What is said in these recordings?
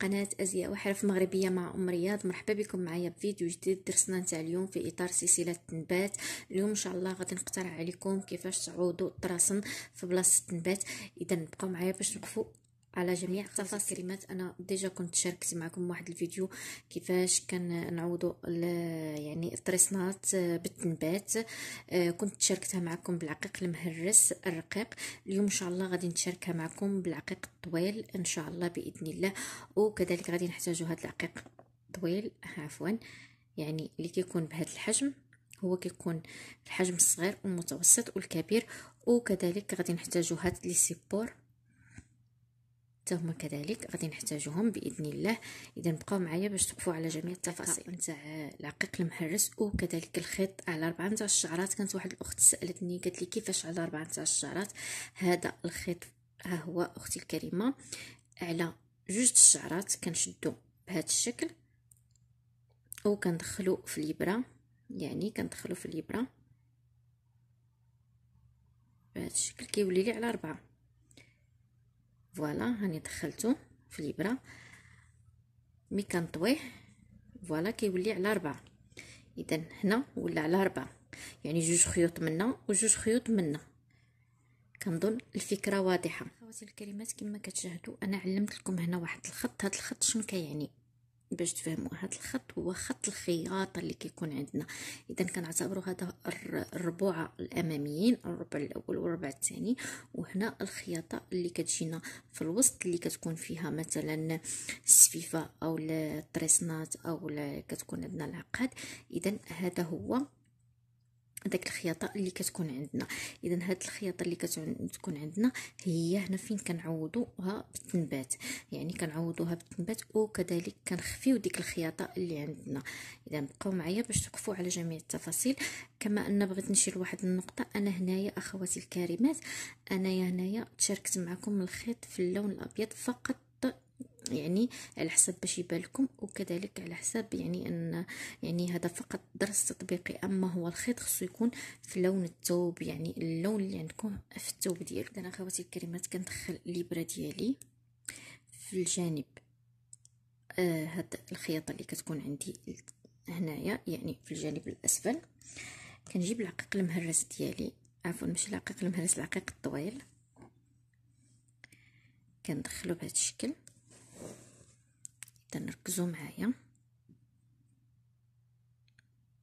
قناة أزياء وحرف مغربية مع أم رياض مرحبا بكم معايا بفيديو جديد درسنا نتاع اليوم في إطار سلسلة التنبات اليوم إن شاء الله غادي نقترح عليكم كيفاش تعوضوا الطراسن في بلاصة التنبات إذا بقاو معايا باش نوقفوا على جميع التفاصيل كلمات انا ديجا كنت شاركت معكم واحد الفيديو كيفاش كنعوضوا يعني الطريسنات آه، بالتنبات آه، كنت شاركتها معكم بالعقيق المهرس الرقيق اليوم ان شاء الله غادي نشاركها معكم بالعقيق الطويل ان شاء الله باذن الله وكذلك غادي نحتاجوا هذا العقيق طويل عفوا يعني اللي كيكون بهذا الحجم هو كيكون الحجم الصغير والمتوسط والكبير وكذلك غادي نحتاجو هاد لي سيبور حتى هما كذلك غادي نحتاجهم باذن الله اذا بقاو معايا باش توقفوا على جميع التفاصيل نعم. نتاع العقيق المحرس وكذلك الخيط على 14 شعرات كانت واحد الاخت سالتني قالت لي كيفاش على 14 شعرات هذا الخيط ها هو اختي الكريمه على جوج الشعرات كنشدو بهذا الشكل وكندخلو في الابره يعني كندخلو في الابره بهذا الشكل كيولي لي على أربعة فوالا هاني دخلته في الابره مي كنطويه فوالا كيولي على ربعة اذا هنا ولا على ربعة يعني جوج خيوط منا وجوج خيوط منا كنظن الفكره واضحه خواتي الكريمات كما كتشاهدوا انا علمت لكم هنا واحد الخط هذا الخط شنو كيعني باش تفهموا هذا الخط هو خط الخياطه اللي كيكون عندنا اذا كنعتبروا هذا الربوعه الاماميين الربع الاول والربع الثاني وهنا الخياطه اللي كتجينا في الوسط اللي كتكون فيها مثلا السفيفه او التريسنات او كتكون عندنا العقاد اذا هذا هو داك الخياطه اللي كتكون عندنا اذا هاد الخياطه اللي كتكون عندنا هي هنا فين كنعوضوها بالتنبات يعني كنعوضوها بالتنبات وكذلك كنخفيو ديك الخياطه اللي عندنا اذا بقاو معايا باش تقفوا على جميع التفاصيل كما ان بغيت نشير لواحد النقطه انا هنايا اخواتي الكريمات انايا هنايا تشاركت معكم الخيط في اللون الابيض فقط يعني على حسب باش يبان لكم وكذلك على حساب يعني ان يعني هذا فقط درس تطبيقي اما هو الخيط خصو يكون في لون الثوب يعني اللون اللي عندكم في الثوب ديالك انا اخواتي الكريمات كندخل الابره ديالي في الجانب آه هاد الخياطه اللي كتكون عندي هنايا يعني في الجانب الاسفل كنجيب العقيق المهرس ديالي عفوا ماشي العقيق المهرس العقيق الطويل كندخلو بهذا الشكل نركزوا معايا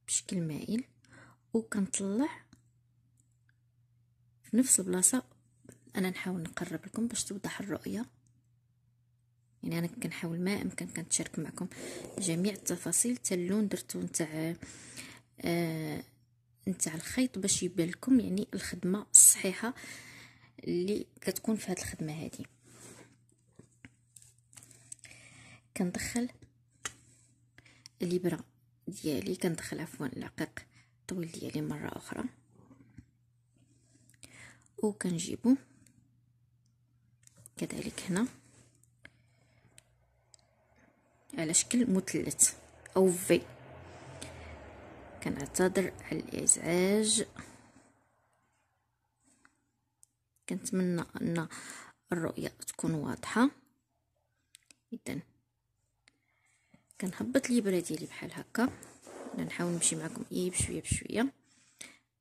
بشكل مائل وكنطلع في نفس البلاصه انا نحاول نقرب لكم باش توضح الرؤيه يعني انا كنحاول ما امكن كنتشارك معكم جميع التفاصيل حتى اللون درتو نتاع آه نتاع الخيط باش يبان لكم يعني الخدمه الصحيحه اللي كتكون في هذه الخدمه هذه كندخل الابره ديالي كندخل عفوا العقيق الطويل ديالي مره اخرى وكنجيبو كذلك هنا على شكل مثلث او في كنعتذر على الازعاج كنتمنى ان الرؤيه تكون واضحه اذا كنهبط اليبره ديالي بحال هكا انا نحاول نمشي معكم اي بشويه بشويه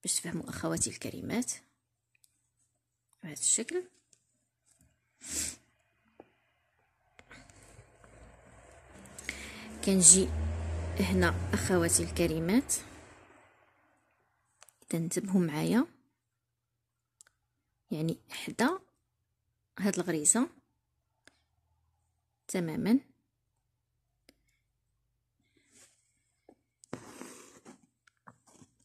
باش تفهموا اخواتي الكريمات بهذا الشكل كنجي هنا اخواتي الكريمات تنتبهوا معايا يعني حدا هاد الغريزه تماما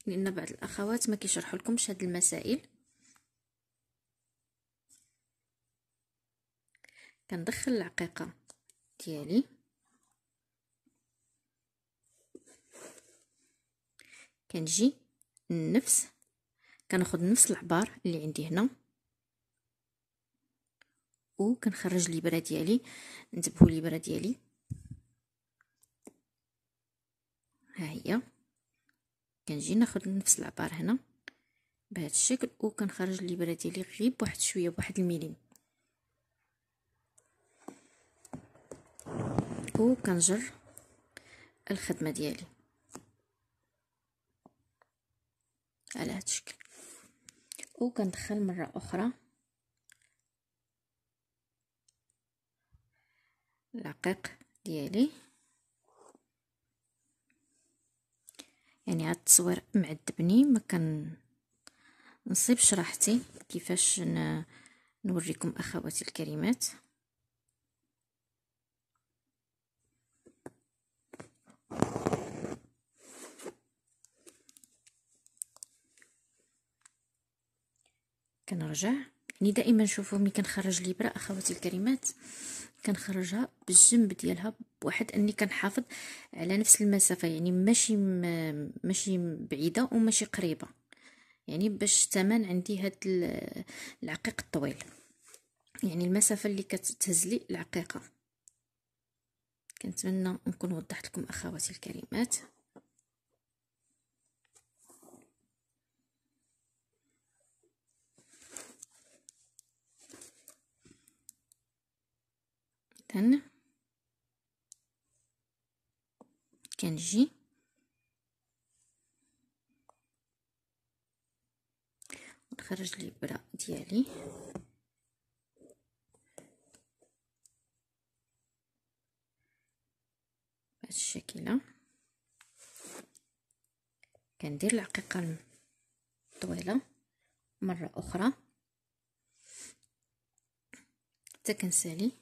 لان بعض الاخوات ما كيشرحوا لكمش هاد المسائل كندخل العقيقه ديالي كنجي نفس كناخد نفس العبار اللي عندي هنا وكنخرج الابره ديالي نتبهوا الابره ديالي ها هي كنجي ناخد نفس العبار هنا بهذا الشكل وكنخرج الليبره ديالي غير بواحد شويه بواحد الميليم وكنجر الخدمه ديالي على هذا الشكل وكندخل مره اخرى العقيق ديالي يعني هاد التصوير معذبني ما كان نصيبش راحتي كيفاش نوريكم اخواتي الكريمات كنرجع يعني دائما شوفوا ملي كنخرج ليبره اخواتي الكريمات كنخرجها بالجنب ديالها بواحد اني كنحافظ على نفس المسافه يعني ماشي ماشي بعيده وماشي قريبه يعني باش تمن عندي هاد العقيق الطويل يعني المسافه اللي كتهزلي العقيقه كنتمنى نكون وضحت لكم اخواتي الكريمات استنى كنجي ونخرج الابره ديالي بهذا الشكل كندير العقيقه الطويله مره اخرى حتى كنسالي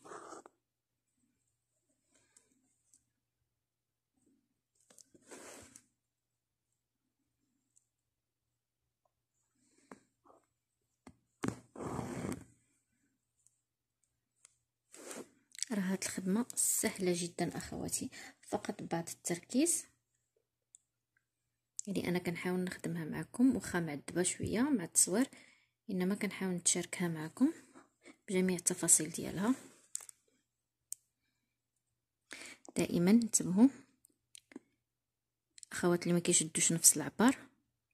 الخدمه سهلة جدا أخواتي فقط بعض التركيز يعني أنا كنحاول نخدمها معكم وخا معدبه شوية مع التصوير إنما كنحاول نتشاركها معكم بجميع التفاصيل ديالها دائما انتبهوا اخوات اللي ما كيشدوش نفس العبار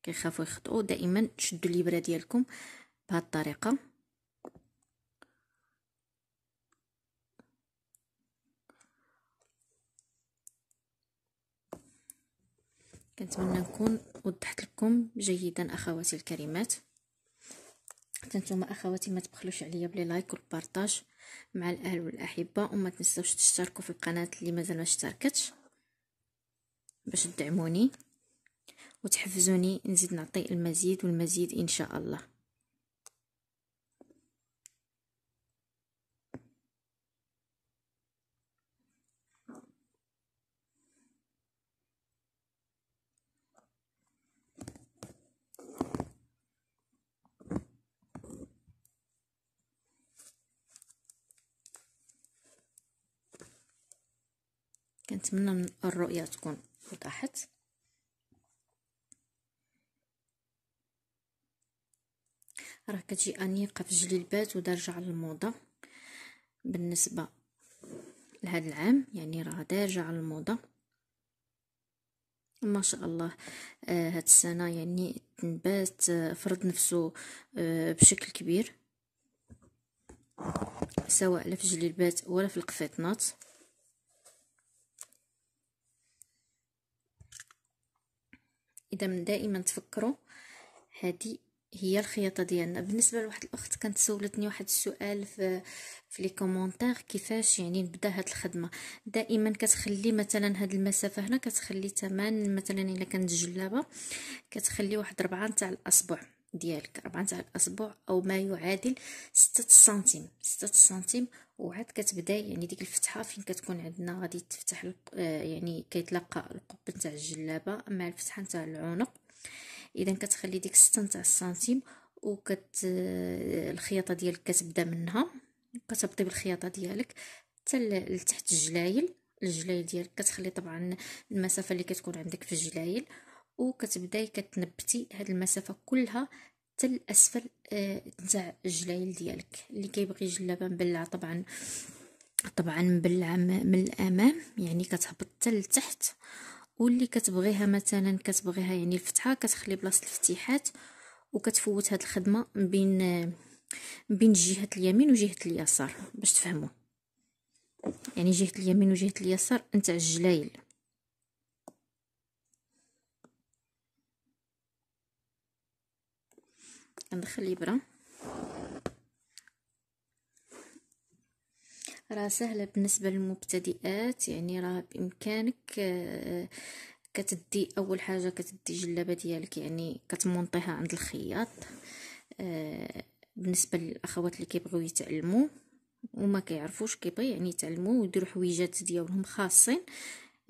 كيخافوا يخطئوا دائما شدوا الابره ديالكم بهذه الطريقه كنتمنى نكون وضحت لكم جيدا اخواتي الكريمات حتى اخواتي ما تبخلوش عليا بلي لايك والبارطاج مع الاهل والاحبه وما تنساوش تشتركوا في القناه اللي مازال ما اشتركتش باش تدعموني وتحفزوني نزيد نعطي المزيد والمزيد ان شاء الله كنتمنى من الرؤيه تكون وضحت راه كتجي انيقه في جليبات ودارجه على الموضه بالنسبه لهذا العام يعني راه دارجه على الموضه ما شاء الله آه، هاد السنه يعني تنبات آه، فرض نفسه آه، بشكل كبير سواء لا في جليبات ولا في القفيطنات اذا دائما تفكروا هذه هي الخياطه ديالنا بالنسبه لواحد الاخت كانت سولتني واحد السؤال في في لي كومونتير كيفاش يعني نبدا هاد الخدمه دائما كتخلي مثلا هاد المسافه هنا كتخلي ثمن مثلا الا كانت جلابه كتخلي واحد ربعة نتاع الاصبع ديالك ربعة تاع الاصبع او ما يعادل ستة سنتيم ستة سنتيم وعاد كتبدا يعني ديك الفتحه فين كتكون عندنا غادي تفتح آه، يعني كيتلاقى القبة تاع الجلابه مع الفتحه تاع العنق اذا كتخلي ديك ستة تاع السنتيم وكت آه، الخياطه ديالك كتبدا منها كتبطي بالخياطه ديالك حتى لتحت الجلايل الجلايل ديالك كتخلي طبعا المسافه اللي كتكون عندك في الجلايل وكتبداي كتنبتي هاد المسافه كلها حتى الاسفل نتاع آه الجلايل ديالك اللي كيبغي جلابه مبلعه طبعا طبعا مبلعه من الامام يعني كتهبط حتى لتحت واللي كتبغيها مثلا كتبغيها يعني الفتحه كتخلي بلاصه الفتيحات وكتفوت هاد الخدمه بين بين جهه اليمين وجهه اليسار باش تفهموا يعني جهه اليمين وجهه اليسار نتاع الجلايل ندخل الابره راه سهله بالنسبه للمبتدئات يعني راه بامكانك آه، كتدي اول حاجه كتدي الجلابه ديالك يعني كتمونطيها عند الخياط آه، بالنسبه للاخوات اللي كيبغيو يتعلموا وما كيعرفوش كيبغي يعني يتعلموا ويديروا حويجات ديالهم خاصين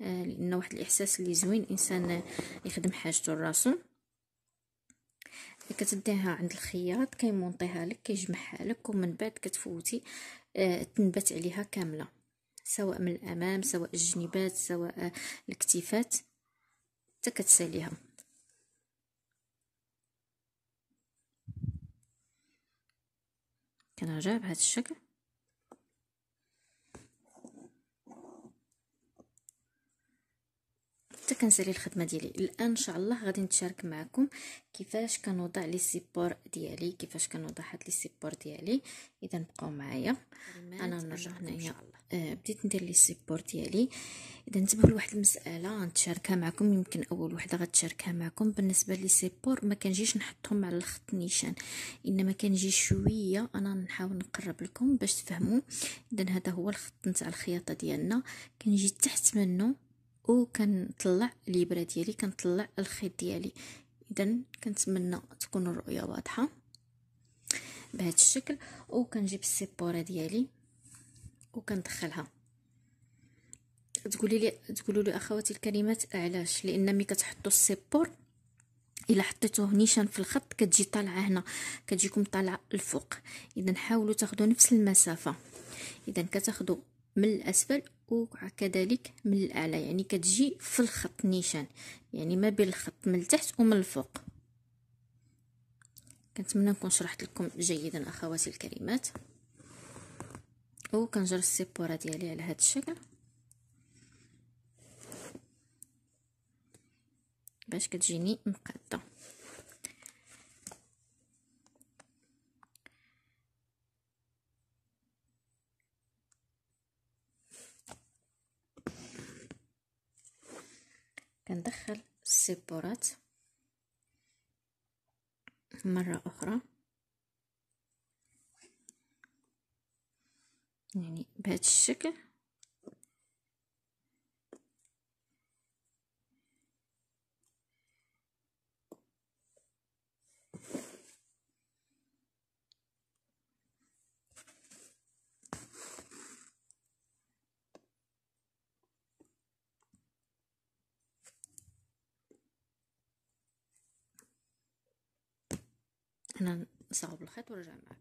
آه، لان واحد الاحساس اللي زوين الانسان يخدم حاجته لراسو كتديها عند الخياط كيمونطيها لك كيجمعها لك ومن بعد كتفوتي آه تنبت عليها كامله سواء من الامام سواء الجنبات سواء آه، الاكتفات حتى كتساليها كنرجع بهذا الشكل حتى كنسالي الخدمه ديالي الان ان شاء الله غادي نتشارك معكم كيفاش كنوضع لي سيبور ديالي كيفاش كنوضع هاد لي سيبور ديالي اذا بقاو معايا انا نرجع هنايا الله آه، بديت ندير لي سيبور ديالي اذا انتبهوا لواحد المساله غنتشاركها معكم يمكن اول وحده غتشاركها معكم بالنسبه لي سيبور ما كنجيش نحطهم على الخط نيشان انما كنجي شويه انا نحاول نقرب لكم باش تفهموا اذا هذا هو الخط نتاع الخياطه ديالنا كنجي تحت منه وكنطلع الابره ديالي كنطلع الخيط ديالي اذا كنتمنى تكون الرؤيه واضحه بهذا الشكل وكنجيب السيبوره ديالي وكندخلها تقولي لي تقولوا لي اخواتي الكريمات علاش لان ملي كتحطوا السيبور الا حطيتوه نيشان في الخط كتجي طالعه هنا كتجيكم طالعه الفوق اذا حاولوا تاخذوا نفس المسافه اذا كتاخذوا من الاسفل وكذلك من الاعلى يعني كتجي في الخط نيشان يعني ما بين الخط من التحت ومن الفوق كنتمنى نكون شرحت لكم جيدا اخواتي الكريمات وكنجر السيبوره ديالي على هذا الشكل باش كتجيني مقاده العبارات مرة أخرى يعني بهذا الشكل انا نصاوب الخيط ونرجع معاكم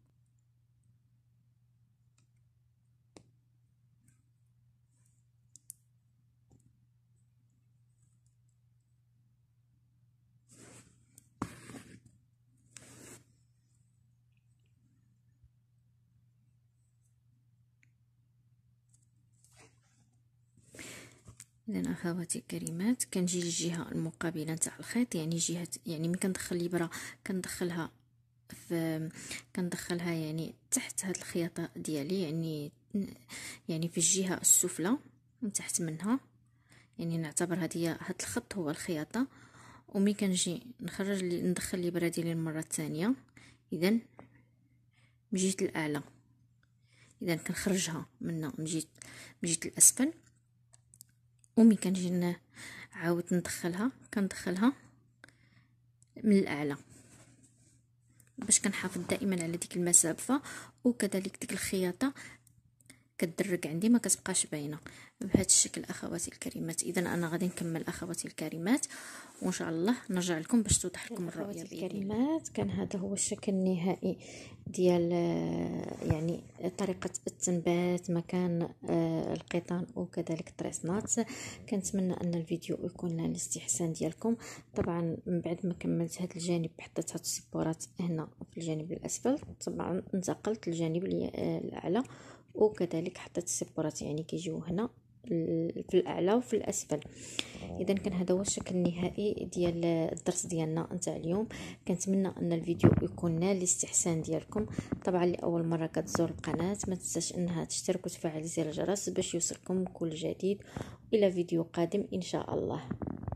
اذا اخواتي الكريمات كنجي للجهه المقابله نتاع الخيط يعني جهه يعني ملي كندخل الابره كندخلها ف كندخلها يعني تحت هاد الخياطه ديالي يعني يعني في الجهه السفلى من تحت منها يعني نعتبر هاد هي هاد الخط هو الخياطه ومي كنجي نخرج لي ندخل الابره ديالي المره الثانيه اذا من جهه الاعلى اذا كنخرجها من جهه من جهه الاسفل ومي كنجي عاود ندخلها كندخلها من الاعلى باش كنحافظ دائما على ديك المسافه وكذلك ديك الخياطه كتدرك عندي ما كتبقاش باينه بهذا الشكل اخواتي الكريمات اذا انا غادي نكمل اخواتي الكريمات وان شاء الله نرجع لكم باش توضح لكم الرؤيه الكريمات كان هذا هو الشكل النهائي ديال آه، يعني طريقه التنبات مكان آه، القطن وكذلك الطريسنات كنتمنى ان الفيديو يكون نال الاستحسان ديالكم طبعا من بعد ما كملت هذا الجانب حطيت هاد السبورات هنا في الجانب الاسفل طبعا انتقلت للجانب آه، الاعلى وكذلك حتى السبرات يعني كيجيو هنا في الاعلى وفي الاسفل اذا كان هذا هو الشكل النهائي ديال الدرس ديالنا نتاع اليوم كنتمنى ان الفيديو يكون نال الاستحسان ديالكم طبعا لاول مره كتزور القناه ما تنساش انها تشترك وتفعل زر الجرس باش يوصلكم كل جديد الى فيديو قادم ان شاء الله